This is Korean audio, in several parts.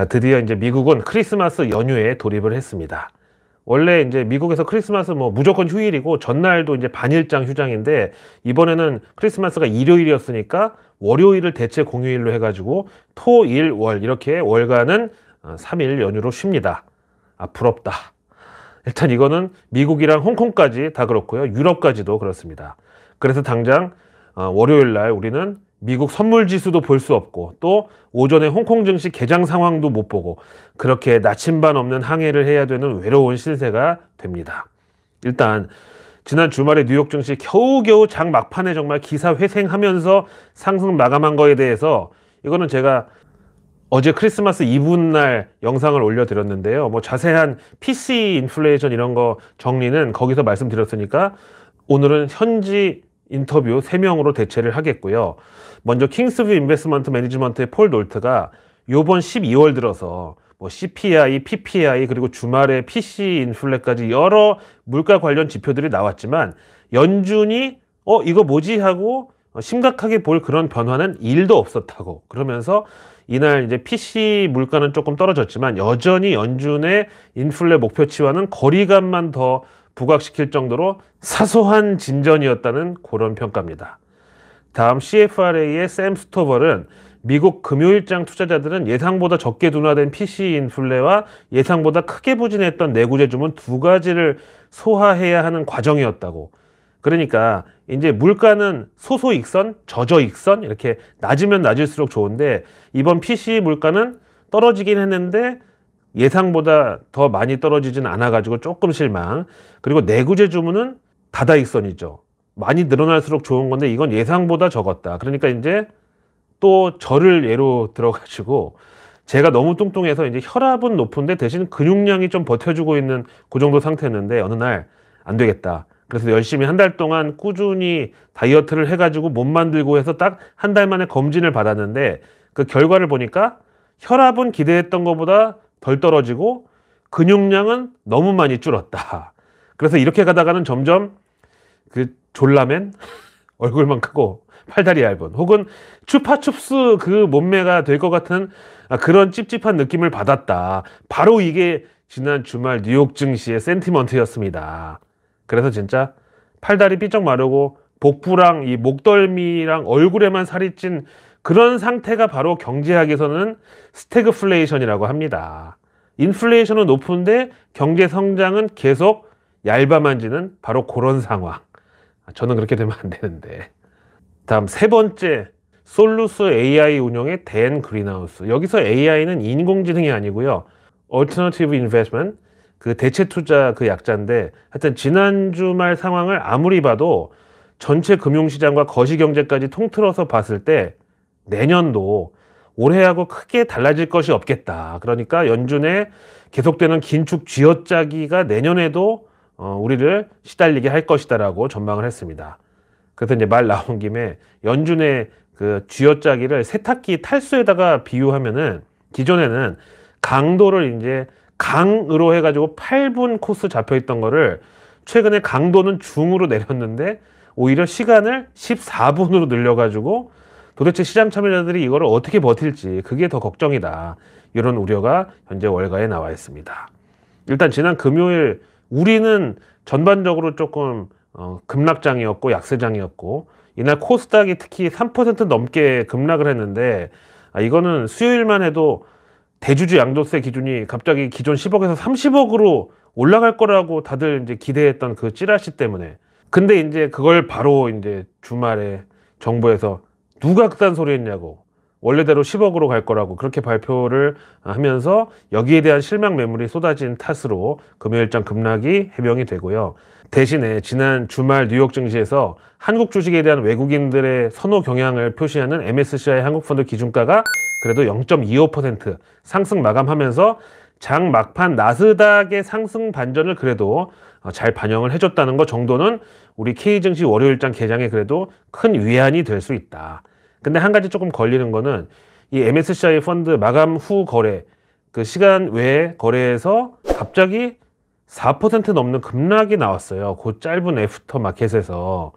자, 드디어 이제 미국은 크리스마스 연휴에 돌입을 했습니다. 원래 이제 미국에서 크리스마스 뭐 무조건 휴일이고 전날도 이제 반일장 휴장인데 이번에는 크리스마스가 일요일이었으니까 월요일을 대체 공휴일로 해가지고 토, 일, 월 이렇게 월간은 3일 어, 연휴로 쉽니다. 아, 부럽다. 일단 이거는 미국이랑 홍콩까지 다 그렇고요. 유럽까지도 그렇습니다. 그래서 당장 어, 월요일 날 우리는 미국 선물 지수도 볼 수 없고 또 오전에 홍콩 증시 개장 상황도 못 보고 그렇게 나침반 없는 항해를 해야 되는 외로운 신세가 됩니다. 일단 지난 주말에 뉴욕 증시 겨우겨우 장 막판에 정말 기사 회생하면서 상승 마감한 거에 대해서 이거는 제가 어제 크리스마스 이브날 영상을 올려드렸는데요. 뭐 자세한 PC 인플레이션 이런 거 정리는 거기서 말씀드렸으니까 오늘은 현지 인터뷰 3명으로 대체를 하겠고요. 먼저 킹스뷰 인베스먼트 매니지먼트의 폴 놀트가 요번 12월 들어서 뭐 CPI, PPI 그리고 주말에 PC 인플레까지 여러 물가 관련 지표들이 나왔지만 연준이 어 이거 뭐지 하고 심각하게 볼 그런 변화는 일도 없었다고 그러면서 이날 이제 PC 물가는 조금 떨어졌지만 여전히 연준의 인플레 목표치와는 거리감만 더 부각시킬 정도로 사소한 진전이었다는 그런 평가입니다. 다음 CFRA의 샘 스토벌은 미국 금요일장 투자자들은 예상보다 적게 둔화된 PC 인플레와 예상보다 크게 부진했던 내구재 주문 두 가지를 소화해야 하는 과정이었다고. 그러니까 이제 물가는 소소 익선, 저저 익선 이렇게 낮으면 낮을수록 좋은데 이번 PC 물가는 떨어지긴 했는데 예상보다 더 많이 떨어지진 않아가지고 조금 실망. 그리고 내구재 주문은 다다익선이죠. 많이 늘어날수록 좋은 건데 이건 예상보다 적었다. 그러니까 이제 또 저를 예로 들어가지고 제가 너무 뚱뚱해서 이제 혈압은 높은데 대신 근육량이 좀 버텨주고 있는 그 정도 상태였는데 어느 날 안 되겠다. 그래서 열심히 한 달 동안 꾸준히 다이어트를 해가지고 몸 만들고 해서 딱 한 달 만에 검진을 받았는데 그 결과를 보니까 혈압은 기대했던 것보다 덜 떨어지고 근육량은 너무 많이 줄었다. 그래서 이렇게 가다가는 점점 그 졸라맨 얼굴만 크고 팔다리 얇은 혹은 추파춥스 그 몸매가 될 것 같은 아, 그런 찝찝한 느낌을 받았다. 바로 이게 지난 주말 뉴욕 증시의 센티먼트였습니다. 그래서 진짜 팔다리 삐쩍 마르고 복부랑 이 목덜미랑 얼굴에만 살이 찐 그런 상태가 바로 경제학에서는 스태그플레이션이라고 합니다. 인플레이션은 높은데 경제 성장은 계속 얇아만지는 바로 그런 상황. 아, 저는 그렇게 되면 안 되는데. 다음 세 번째 솔루스 AI 운영의 댄 그린하우스. 여기서 AI는 인공지능이 아니고요. Alternative Investment 그 대체 투자 그 약자인데 하여튼 지난 주말 상황을 아무리 봐도 전체 금융시장과 거시경제까지 통틀어서 봤을 때 내년도 올해하고 크게 달라질 것이 없겠다. 그러니까 연준의 계속되는 긴축 쥐어짜기가 내년에도 어, 우리를 시달리게 할 것이다라고 전망을 했습니다. 그래서 이제 말 나온 김에 연준의 그 쥐어짜기를 세탁기 탈수에다가 비유하면은 기존에는 강도를 이제 강으로 해가지고 8분 코스 잡혀있던 거를 최근에 강도는 중으로 내렸는데 오히려 시간을 14분으로 늘려가지고 도대체 시장 참여자들이 이걸 어떻게 버틸지 그게 더 걱정이다. 이런 우려가 현재 월가에 나와 있습니다. 일단 지난 금요일 우리는 전반적으로 조금 어, 급락장이었고 약세장이었고 이날 코스닥이 특히 3% 넘게 급락을 했는데 아, 이거는 수요일만 해도 대주주 양도세 기준이 갑자기 기존 10억에서 30억으로 올라갈 거라고 다들 이제 기대했던 그 찌라시 때문에 근데 이제 그걸 바로 이제 주말에 정부에서 누가 그딴 소리 했냐고 원래대로 10억으로 갈 거라고 그렇게 발표를 하면서 여기에 대한 실망 매물이 쏟아진 탓으로 금요일장 급락이 해명이 되고요. 대신에 지난 주말 뉴욕 증시에서 한국 주식에 대한 외국인들의 선호 경향을 표시하는 MSCI 한국펀드 기준가가 그래도 0.25% 상승 마감하면서 장 막판 나스닥의 상승 반전을 그래도 잘 반영을 해줬다는 것 정도는 우리 K증시 월요일장 개장에 그래도 큰 위안이 될 수 있다. 근데 한 가지 조금 걸리는 거는 이 MSCI 펀드 마감 후 거래 그 시간 외에 거래에서 갑자기 4% 넘는 급락이 나왔어요. 그 짧은 애프터 마켓에서.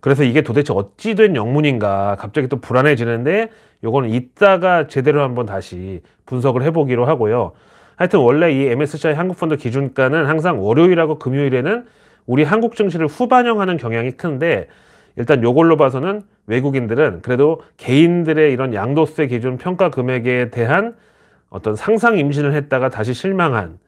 그래서 이게 도대체 어찌된 영문인가 갑자기 또 불안해지는데 요거는 이따가 제대로 한번 다시 분석을 해보기로 하고요. 하여튼 원래 이 MSCI 한국펀드 기준가는 항상 월요일하고 금요일에는 우리 한국 증시를 후반영하는 경향이 큰데 일단 요걸로 봐서는 외국인들은 그래도 개인들의 이런 양도세 기준 평가 금액에 대한 어떤 상상 임신을 했다가 다시 실망한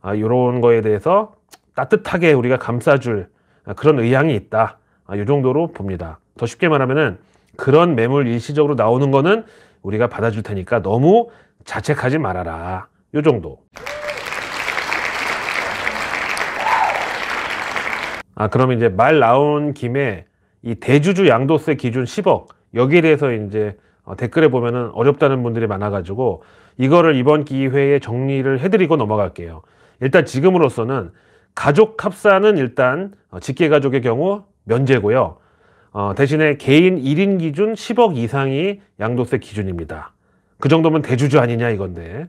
아, 요런 거에 대해서 따뜻하게 우리가 감싸줄 아, 그런 의향이 있다. 아, 요 정도로 봅니다. 더 쉽게 말하면은 그런 매물 일시적으로 나오는 거는 우리가 받아줄 테니까 너무 자책하지 말아라. 요 정도. 아, 그럼 이제 말 나온 김에 이 대주주 양도세 기준 10억 여기에 대해서 이제 어, 댓글에 보면은 어렵다는 분들이 많아가지고 이거를 이번 기회에 정리를 해드리고 넘어갈게요. 일단 지금으로서는 가족 합산은 일단 어, 직계가족의 경우 면제고요. 어, 대신에 개인 1인 기준 10억 이상이 양도세 기준입니다. 그 정도면 대주주 아니냐 이건데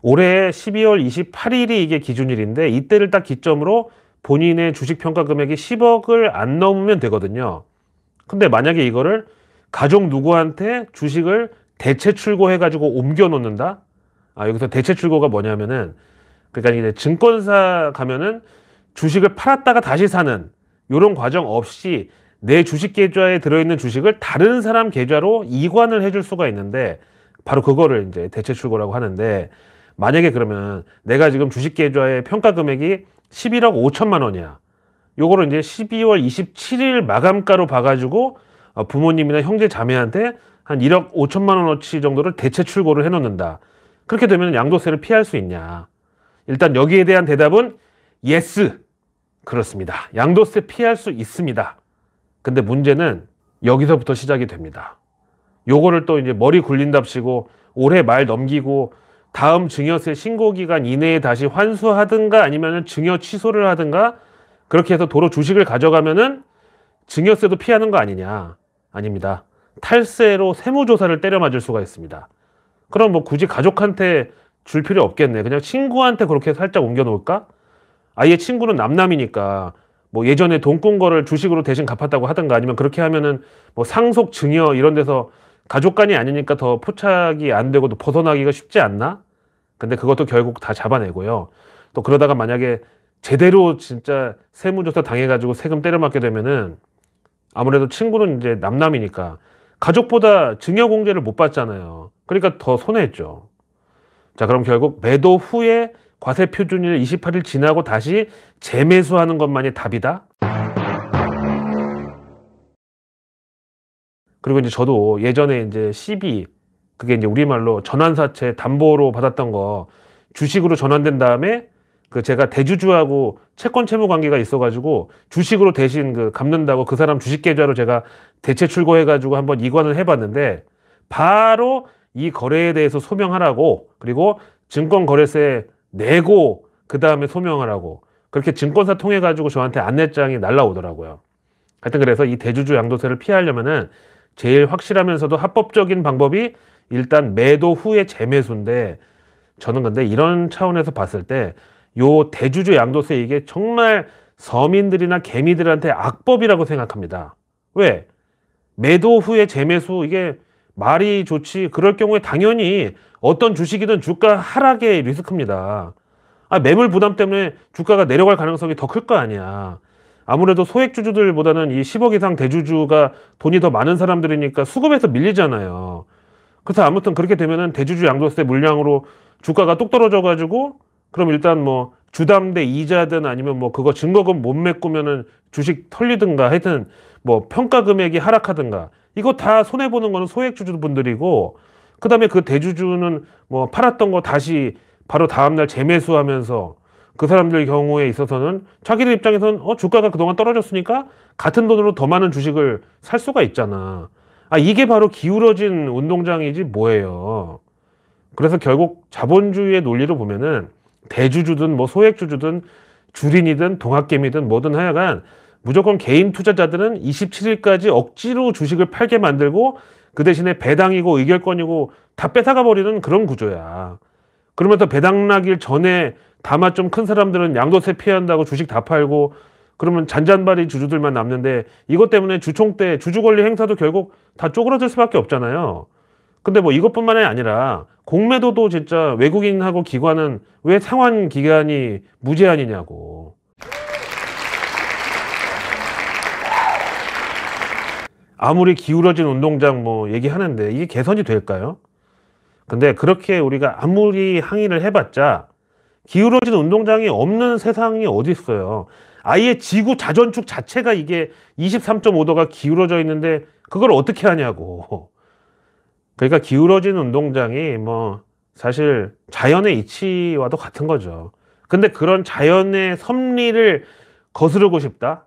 올해 12월 28일이 이게 기준일인데 이때를 딱 기점으로 본인의 주식 평가 금액이 10억을 안 넘으면 되거든요. 근데 만약에 이거를 가족 누구한테 주식을 대체 출고해 가지고 옮겨 놓는다. 아, 여기서 대체 출고가 뭐냐면은 그러니까 이제 증권사 가면은 주식을 팔았다가 다시 사는 이런 과정 없이 내 주식 계좌에 들어있는 주식을 다른 사람 계좌로 이관을 해줄 수가 있는데 바로 그거를 이제 대체 출고라고 하는데 만약에 그러면 내가 지금 주식 계좌의 평가 금액이 11억 5천만 원이야. 요거를 이제 12월 27일 마감가로 봐가지고 어, 부모님이나 형제 자매한테 한 1억 5천만 원어치 정도를 대체 출고를 해놓는다. 그렇게 되면 양도세를 피할 수 있냐? 일단 여기에 대한 대답은 예스. 그렇습니다. 양도세 피할 수 있습니다. 근데 문제는 여기서부터 시작이 됩니다. 요거를 또 이제 머리 굴린답시고 올해 말 넘기고 다음 증여세 신고 기간 이내에 다시 환수하든가 아니면 증여 취소를 하든가 그렇게 해서 도로 주식을 가져가면은 증여세도 피하는 거 아니냐? 아닙니다. 탈세로 세무조사를 때려맞을 수가 있습니다. 그럼 뭐 굳이 가족한테 줄 필요 없겠네. 그냥 친구한테 그렇게 살짝 옮겨놓을까? 아예 친구는 남남이니까 뭐 예전에 돈 꾼 거를 주식으로 대신 갚았다고 하든가 아니면 그렇게 하면은 뭐 상속 증여 이런 데서 가족 간이 아니니까 더 포착이 안 되고도 벗어나기가 쉽지 않나? 근데 그것도 결국 다 잡아내고요. 또 그러다가 만약에 제대로 진짜 세무조사 당해가지고 세금 때려맞게 되면은 아무래도 친구는 이제 남남이니까 가족보다 증여공제를 못 받잖아요. 그러니까 더 손해했죠. 자, 그럼 결국 매도 후에 과세 표준일 28일 지나고 다시 재매수하는 것만이 답이다? 그리고 이제 저도 예전에 이제 CB 그게 이제 우리말로 전환사채 담보로 받았던 거 주식으로 전환된 다음에 그 제가 대주주하고 채권 채무 관계가 있어가지고 주식으로 대신 그 갚는다고 그 사람 주식 계좌로 제가 대체 출고해가지고 한번 이관을 해봤는데 바로 이 거래에 대해서 소명하라고 그리고 증권거래세 내고 그 다음에 소명하라고 그렇게 증권사 통해 가지고 저한테 안내장이 날라오더라고요. 하여튼 그래서 이 대주주 양도세를 피하려면은 제일 확실하면서도 합법적인 방법이 일단 매도 후에 재매수인데 저는 근데 이런 차원에서 봤을 때 요 대주주 양도세 이게 정말 서민들이나 개미들한테 악법이라고 생각합니다. 왜? 매도 후에 재매수 이게 말이 좋지 그럴 경우에 당연히 어떤 주식이든 주가 하락의 리스크입니다. 아, 매물 부담 때문에 주가가 내려갈 가능성이 더 클 거 아니야. 아무래도 소액 주주들보다는 이 10억 이상 대주주가 돈이 더 많은 사람들이니까 수급에서 밀리잖아요. 그래서 아무튼 그렇게 되면은 대주주 양도세 물량으로 주가가 뚝 떨어져 가지고 그럼 일단 뭐 주담대 이자든 아니면 뭐 그거 증거금 못 메꾸면은 주식 털리든가 하여튼 뭐 평가 금액이 하락하든가 이거 다 손해 보는 거는 소액 주주분들이고 그다음에 그 대주주는 뭐 팔았던 거 다시 바로 다음 날 재매수하면서 그 사람들 경우에 있어서는 자기들 입장에서는 어 주가가 그동안 떨어졌으니까 같은 돈으로 더 많은 주식을 살 수가 있잖아. 아 이게 바로 기울어진 운동장이지 뭐예요. 그래서 결국 자본주의의 논리로 보면은 대주주든 뭐 소액주주든 주린이든 동학개미든 뭐든 하여간 무조건 개인 투자자들은 27일까지 억지로 주식을 팔게 만들고 그 대신에 배당이고 의결권이고 다 뺏어가 버리는 그런 구조야. 그러면서 배당나길 전에 다만 좀 큰 사람들은 양도세 피한다고 주식 다 팔고 그러면 잔잔바리 주주들만 남는데 이것 때문에 주총 때 주주권리 행사도 결국 다 쪼그라들 수밖에 없잖아요. 근데 뭐 이것뿐만이 아니라 공매도도 진짜 외국인하고 기관은 왜 상환 기간이 무제한이냐고. 아무리 기울어진 운동장 뭐 얘기하는데 이게 개선이 될까요? 근데 그렇게 우리가 아무리 항의를 해봤자 기울어진 운동장이 없는 세상이 어디 있어요. 아예 지구 자전축 자체가 이게 23.5도가 기울어져 있는데 그걸 어떻게 하냐고. 그러니까 기울어진 운동장이 뭐 사실 자연의 이치와도 같은 거죠. 근데 그런 자연의 섭리를 거스르고 싶다?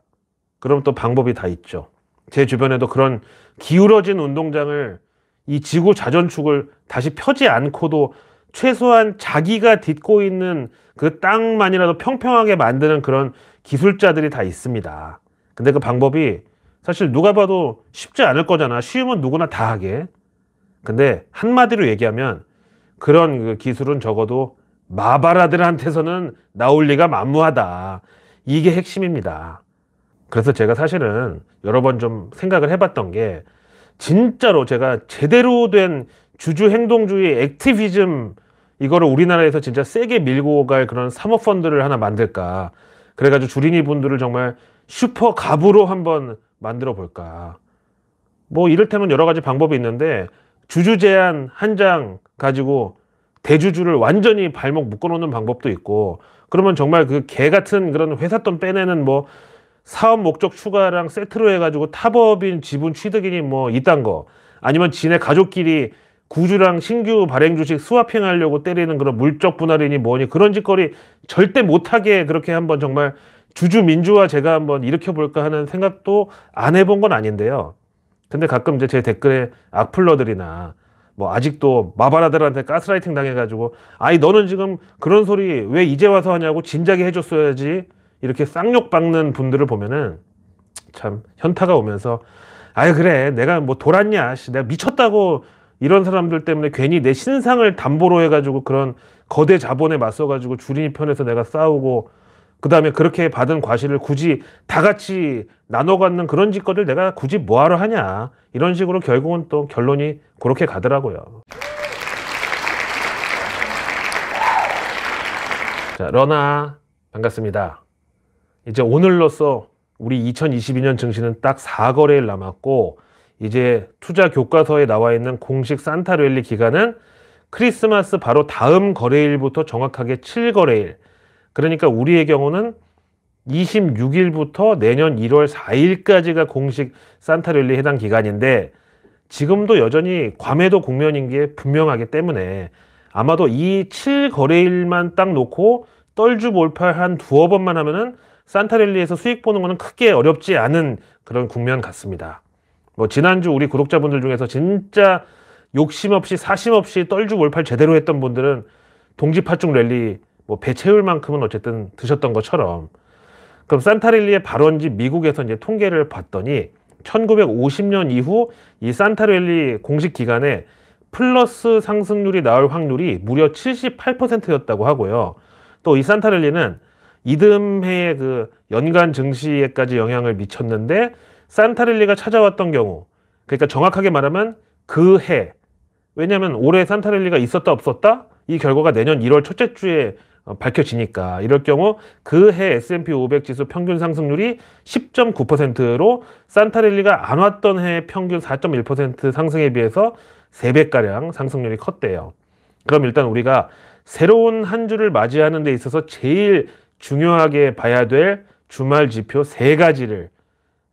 그럼 또 방법이 다 있죠. 제 주변에도 그런 기울어진 운동장을 이 지구 자전축을 다시 펴지 않고도 최소한 자기가 딛고 있는 그 땅만이라도 평평하게 만드는 그런 기술자들이 다 있습니다. 근데 그 방법이 사실 누가 봐도 쉽지 않을 거잖아. 쉬우면 누구나 다 하게. 근데 한마디로 얘기하면 그런 그 기술은 적어도 마바라들한테서는 나올 리가 만무하다. 이게 핵심입니다. 그래서 제가 사실은 여러 번 좀 생각을 해봤던 게 진짜로 제가 제대로 된 주주 행동주의 액티비즘 이거를 우리나라에서 진짜 세게 밀고 갈 그런 사모 펀드를 하나 만들까. 그래가지고 주린이 분들을 정말 슈퍼 갑으로 한번 만들어 볼까. 뭐 이를테면 여러 가지 방법이 있는데 주주 제한 한 장 가지고 대주주를 완전히 발목 묶어놓는 방법도 있고 그러면 정말 그 개 같은 그런 회사 돈 빼내는 뭐 사업 목적 추가랑 세트로 해가지고 타법인 지분 취득이니 뭐 이딴 거 아니면 지네 가족끼리 구주랑 신규 발행 주식 수합행하려고 때리는 그런 물적 분할이니 뭐니 그런 짓거리 절대 못하게 그렇게 한번 정말 주주 민주화 제가 한번 일으켜볼까 하는 생각도 안 해본 건 아닌데요. 근데 가끔 이제 제 댓글에 악플러들이나 뭐 아직도 마바라들한테 가스라이팅 당해가지고 아니 너는 지금 그런 소리 왜 이제 와서 하냐고 진작에 해줬어야지 이렇게 쌍욕 박는 분들을 보면은 참 현타가 오면서 아유 그래 내가 뭐 돌았냐 씨 내가 미쳤다고 이런 사람들 때문에 괜히 내 신상을 담보로 해가지고 그런 거대 자본에 맞서가지고 주린이 편에서 내가 싸우고 그 다음에 그렇게 받은 과실을 굳이 다 같이 나눠 갖는 그런 짓거리를 내가 굳이 뭐하러 하냐 이런 식으로 결국은 또 결론이 그렇게 가더라고요. 자, 러나 반갑습니다. 이제 오늘로써 우리 2022년 증시는 딱 4거래일 남았고 이제 투자 교과서에 나와 있는 공식 산타랠리 기간은 크리스마스 바로 다음 거래일부터 정확하게 7거래일. 그러니까 우리의 경우는 26일부터 내년 1월 4일까지가 공식 산타랠리 해당 기간인데 지금도 여전히 괌에도 공연인 게 분명하기 때문에 아마도 이 7거래일만 딱 놓고 떨주 몰팔 한 두어 번만 하면은 산타랠리에서 수익 보는 거는 크게 어렵지 않은 그런 국면 같습니다. 뭐 지난주 우리 구독자분들 중에서 진짜 욕심 없이 사심 없이 떨주 월팔 제대로 했던 분들은 동지파중 랠리 뭐배 채울 만큼은 어쨌든 드셨던 것처럼 그럼 산타렐리의 발원지 미국에서 이제 통계를 봤더니 1950년 이후 이 산타렐리 공식 기간에 플러스 상승률이 나올 확률이 무려 78%였다고 하고요. 또 이 산타렐리는 이듬해그 연간 증시에까지 영향을 미쳤는데 산타렐리가 찾아왔던 경우 그러니까 정확하게 말하면 그 해 왜냐하면 올해 산타렐리가 있었다 없었다 이 결과가 내년 1월 첫째 주에 어, 밝혀지니까 이럴 경우 그 해 S&P 500 지수 평균 상승률이 10.9%로 산타렐리가 안 왔던 해 평균 4.1% 상승에 비해서 3배가량 상승률이 컸대요. 그럼 일단 우리가 새로운 한 주를 맞이하는 데 있어서 제일 중요하게 봐야 될 주말 지표 세 가지를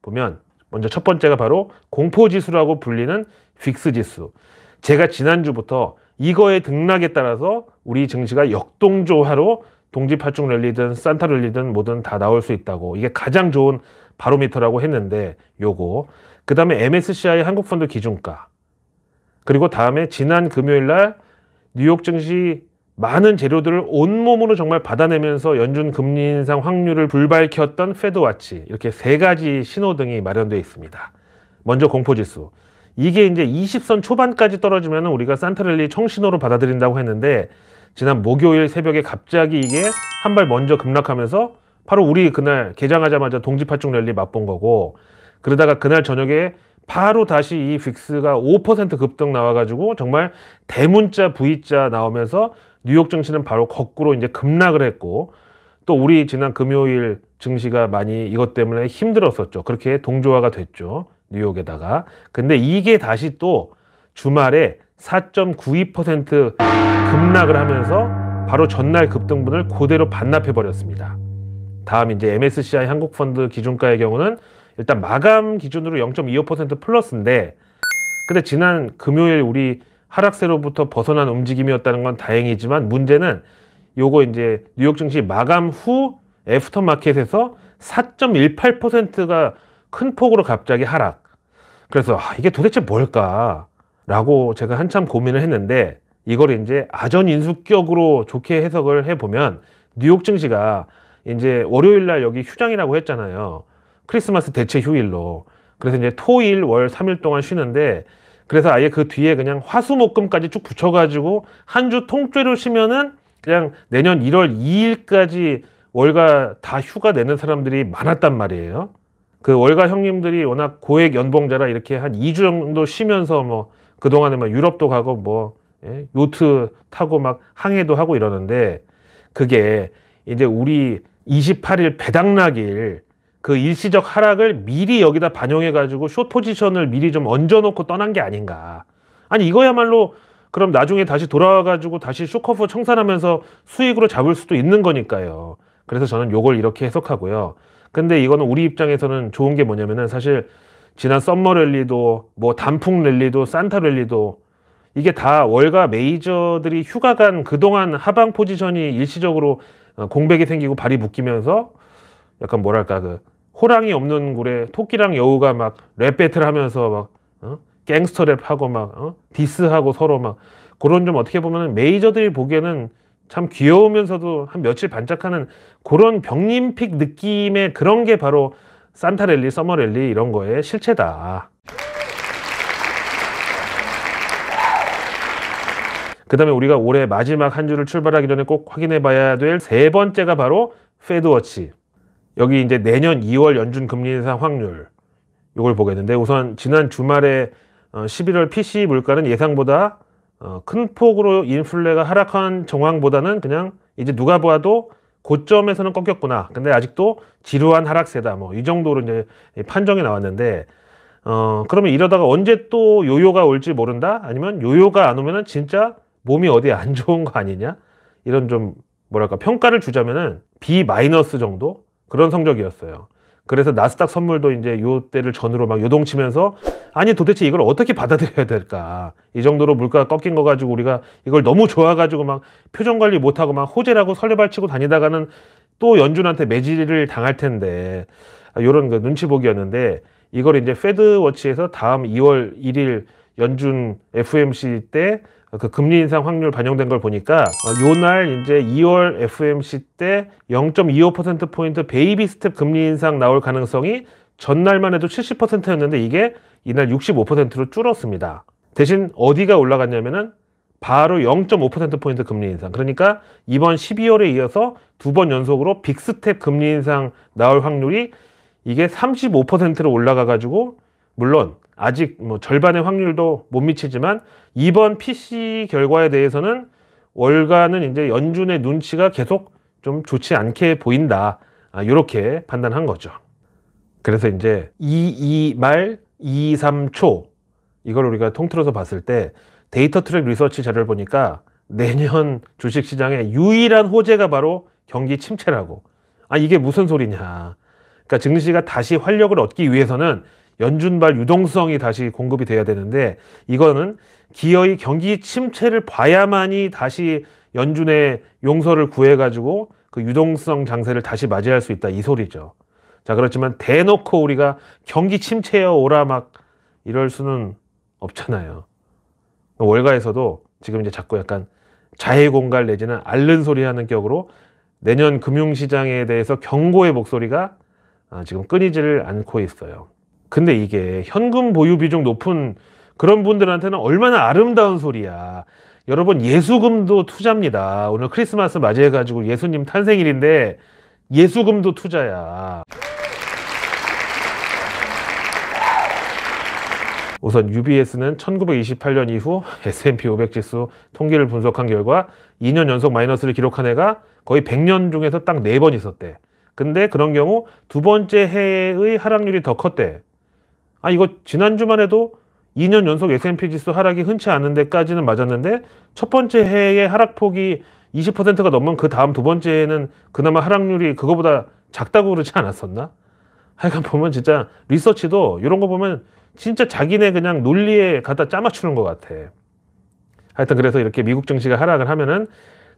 보면 먼저 첫 번째가 바로 공포지수라고 불리는 빅스 지수. 제가 지난주부터 이거의 등락에 따라서 우리 증시가 역동조화로 동지파충 랠리든 산타 랠리든 뭐든 다 나올 수 있다고 이게 가장 좋은 바로미터라고 했는데 요거 그 다음에 MSCI 한국펀드 기준가 그리고 다음에 지난 금요일날 뉴욕 증시 많은 재료들을 온몸으로 정말 받아내면서 연준 금리 인상 확률을 불밝혔던 페드와치 이렇게 세 가지 신호등이 마련되어 있습니다. 먼저 공포지수. 이게 이제 20선 초반까지 떨어지면 우리가 산타렐리 청신호로 받아들인다고 했는데 지난 목요일 새벽에 갑자기 이게 한 발 먼저 급락하면서 바로 우리 그날 개장하자마자 동지파충 랠리 맛본 거고 그러다가 그날 저녁에 바로 다시 이 빅스가 5% 급등 나와가지고 정말 대문자 V자 나오면서 뉴욕 증시는 바로 거꾸로 이제 급락을 했고 또 우리 지난 금요일 증시가 많이 이것 때문에 힘들었었죠. 그렇게 동조화가 됐죠. 뉴욕에다가. 근데 이게 다시 또 주말에 4.92% 급락을 하면서 바로 전날 급등분을 그대로 반납해 버렸습니다. 다음 이제 MSCI 한국 펀드 기준가의 경우는 일단 마감 기준으로 0.25% 플러스인데 근데 지난 금요일 우리 하락세로부터 벗어난 움직임이었다는 건 다행이지만 문제는 요거 이제 뉴욕 증시 마감 후 애프터 마켓에서 4.18%가 큰 폭으로 갑자기 하락. 그래서 아, 이게 도대체 뭘까? 라고 제가 한참 고민을 했는데 이걸 이제 아전 인수격으로 좋게 해석을 해보면 뉴욕 증시가 이제 월요일 날 여기 휴장이라고 했잖아요. 크리스마스 대체 휴일로. 그래서 이제 토, 일, 월, 삼 일 동안 쉬는데 그래서 아예 그 뒤에 그냥 화수목금까지 쭉 붙여가지고 한 주 통째로 쉬면은 그냥 내년 1월 2일까지 월가 다 휴가 내는 사람들이 많았단 말이에요. 그 월가 형님들이 워낙 고액 연봉자라 이렇게 한 2주 정도 쉬면서 뭐 그동안에 막 유럽도 가고 뭐 예? 요트 타고 막 항해도 하고 이러는데 그게 이제 우리 28일 배당락일 그 일시적 하락을 미리 여기다 반영해 가지고 숏 포지션을 미리 좀 얹어 놓고 떠난 게 아닌가. 아니 이거야말로 그럼 나중에 다시 돌아와 가지고 다시 쇼커프 청산하면서 수익으로 잡을 수도 있는 거니까요. 그래서 저는 요걸 이렇게 해석하고요. 근데 이거는 우리 입장에서는 좋은 게 뭐냐면은 사실 지난 썸머 랠리도 뭐 단풍 랠리도 산타 랠리도 이게 다 월가 메이저들이 휴가 간 그동안 하방 포지션이 일시적으로 어, 공백이 생기고 발이 묶이면서 약간 뭐랄까 그 호랑이 없는 굴에 토끼랑 여우가 막 랩 배틀 하면서 막 어? 갱스터 랩하고 막 어? 디스하고 서로 막 그런 좀 어떻게 보면 메이저들이 보기에는 참 귀여우면서도 한 며칠 반짝하는 그런 병림픽 느낌의 그런 게 바로 산타랠리, 서머랠리 이런 거의 실체다. 그 다음에 우리가 올해 마지막 한 주를 출발하기 전에 꼭 확인해 봐야 될 세 번째가 바로 페드워치. 여기 이제 내년 2월 연준 금리 인상 확률 이걸 보겠는데 우선 지난 주말에 11월 어, PC 물가는 예상보다 어, 큰 폭으로 인플레가 하락한 정황보다는 그냥 이제 누가 봐도 고점에서는 꺾였구나. 근데 아직도 지루한 하락세다. 뭐 이 정도로 이제 판정이 나왔는데 어 그러면 이러다가 언제 또 요요가 올지 모른다. 아니면 요요가 안 오면은 진짜 몸이 어디 안 좋은 거 아니냐? 이런 좀 뭐랄까 평가를 주자면은 B 마이너스 정도 그런 성적이었어요. 그래서 나스닥 선물도 이제 요 때를 전후로 막 요동치면서 아니 도대체 이걸 어떻게 받아들여야 될까 이 정도로 물가가 꺾인 거 가지고 우리가 이걸 너무 좋아 가지고 막 표정 관리 못하고 막 호재라고 설레발치고 다니다가는 또 연준한테 매질을 당할 텐데 아, 요런 그 눈치 보기였는데 이걸 이제 페드워치에서 다음 2월 1일 연준 FMC 때그 금리 인상 확률 반영된 걸 보니까 어, 요날 이제 2월 FMC 때 0.25% 포인트 베이비 스텝 금리 인상 나올 가능성이 전날만 해도 70%였는데 이게 이날 65%로 줄었습니다. 대신 어디가 올라갔냐면은 바로 0.5% 포인트 금리 인상. 그러니까 이번 12월에 이어서 두 번 연속으로 빅스텝 금리 인상 나올 확률이 이게 35%로 올라가 가지고 물론 아직 뭐 절반의 확률도 못 미치지만 이번 PC 결과에 대해서는 월가는 이제 연준의 눈치가 계속 좀 좋지 않게 보인다. 아, 이렇게 판단한 거죠. 그래서 이제 22말 23초 이걸 우리가 통틀어서 봤을 때 데이터 트랙 리서치 자료를 보니까 내년 주식 시장의 유일한 호재가 바로 경기 침체라고. 아, 이게 무슨 소리냐. 그러니까 증시가 다시 활력을 얻기 위해서는 연준발 유동성이 다시 공급이 돼야 되는데 이거는 기어이 경기 침체를 봐야만이 다시 연준의 용서를 구해가지고 그 유동성 장세를 다시 맞이할 수 있다 이 소리죠. 자 그렇지만 대놓고 우리가 경기 침체여 오라 막 이럴 수는 없잖아요. 월가에서도 지금 이제 자꾸 약간 자해공갈 내지는 앓는 소리하는 격으로 내년 금융시장에 대해서 경고의 목소리가 아, 지금 끊이지를 않고 있어요. 근데 이게 현금 보유 비중 높은 그런 분들한테는 얼마나 아름다운 소리야. 여러분 예수금도 투자입니다. 오늘 크리스마스 맞이해가지고 예수님 탄생일인데 예수금도 투자야. 우선 UBS는 1928년 이후 S&P 500 지수 통계를 분석한 결과 2년 연속 마이너스를 기록한 해가 거의 100년 중에서 딱 4번 있었대. 근데 그런 경우 두 번째 해의 하락률이 더 컸대. 아 이거 지난주만 해도 2년 연속 S&P 지수 하락이 흔치 않은 데까지는 맞았는데 첫 번째 해의 하락폭이 20%가 넘으면 그 다음 두 번째에는 그나마 하락률이 그거보다 작다고 그러지 않았었나? 하여간 보면 진짜 리서치도 이런 거 보면 진짜 자기네 그냥 논리에 갖다 짜맞추는 것 같아. 하여튼 그래서 이렇게 미국 증시가 하락을 하면은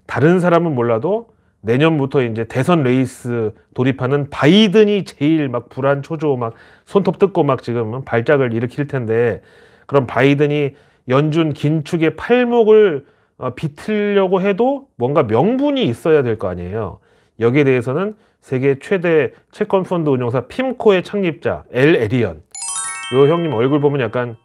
다른 사람은 몰라도 내년부터 이제 대선 레이스 돌입하는 바이든이 제일 막 불안 초조 막 손톱 뜯고 막 지금 발작을 일으킬 텐데 그럼 바이든이 연준 긴축의 팔목을 어, 비틀려고 해도 뭔가 명분이 있어야 될 거 아니에요. 여기에 대해서는 세계 최대 채권 펀드 운용사 핌코의 창립자 엘 에리언 요 형님 얼굴 보면 약간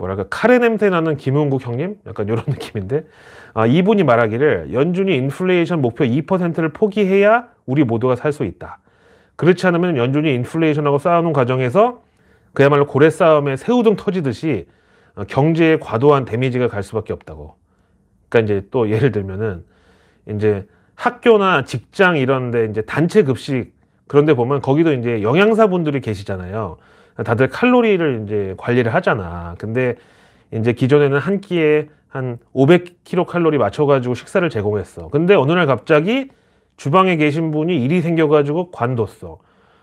뭐랄까 카레 냄새 나는 김은국 형님 약간 이런 느낌인데 아, 이분이 말하기를 연준이 인플레이션 목표 2%를 포기해야 우리 모두가 살 수 있다. 그렇지 않으면 연준이 인플레이션하고 싸우는 과정에서 그야말로 고래 싸움에 새우등 터지듯이 어, 경제에 과도한 데미지가 갈 수밖에 없다고. 그러니까 이제 또 예를 들면은 이제 학교나 직장 이런데 이제 단체 급식 그런데 보면 거기도 이제 영양사분들이 계시잖아요. 다들 칼로리를 이제 관리를 하잖아. 근데 이제 기존에는 한 끼에 한 500kcal 맞춰가지고 식사를 제공했어. 근데 어느 날 갑자기 주방에 계신 분이 일이 생겨가지고 관뒀어.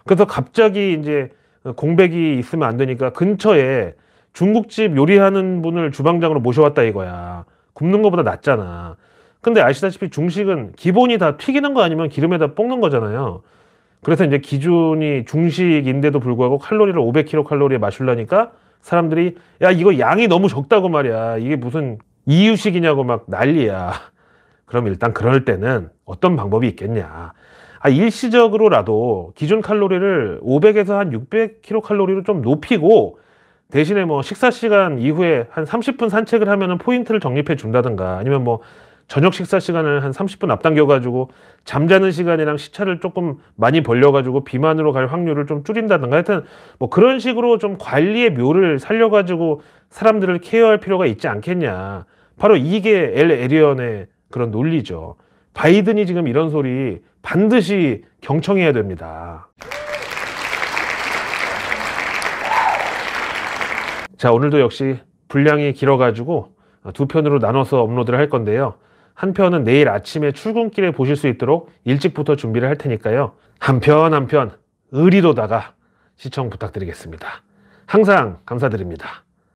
그래서 갑자기 이제 공백이 있으면 안 되니까 근처에 중국집 요리하는 분을 주방장으로 모셔왔다 이거야. 굽는 것보다 낫잖아. 근데 아시다시피 중식은 기본이 다 튀기는 거 아니면 기름에다 볶는 거잖아요. 그래서 이제 기준이 중식인데도 불구하고 칼로리를 500kcal에 마실라니까 사람들이 야 이거 양이 너무 적다고 말이야 이게 무슨 이유식이냐고 막 난리야 그럼 일단 그럴 때는 어떤 방법이 있겠냐 아 일시적으로라도 기준 칼로리를 500에서 한 600kcal로 좀 높이고 대신에 뭐 식사 시간 이후에 한 30분 산책을 하면은 포인트를 적립해 준다든가 아니면 뭐 저녁 식사 시간을 한 30분 앞당겨가지고 잠자는 시간이랑 시차를 조금 많이 벌려가지고 비만으로 갈 확률을 좀 줄인다든가 하여튼 뭐 그런 식으로 좀 관리의 묘를 살려가지고 사람들을 케어할 필요가 있지 않겠냐. 바로 이게 엘 에리언의 그런 논리죠. 바이든이 지금 이런 소리 반드시 경청해야 됩니다. 자, 오늘도 역시 분량이 길어가지고 두 편으로 나눠서 업로드를 할 건데요. 한편은 내일 아침에 출근길에 보실 수 있도록 일찍부터 준비를 할 테니까요. 한편 한편 의리로다가 시청 부탁드리겠습니다. 항상 감사드립니다.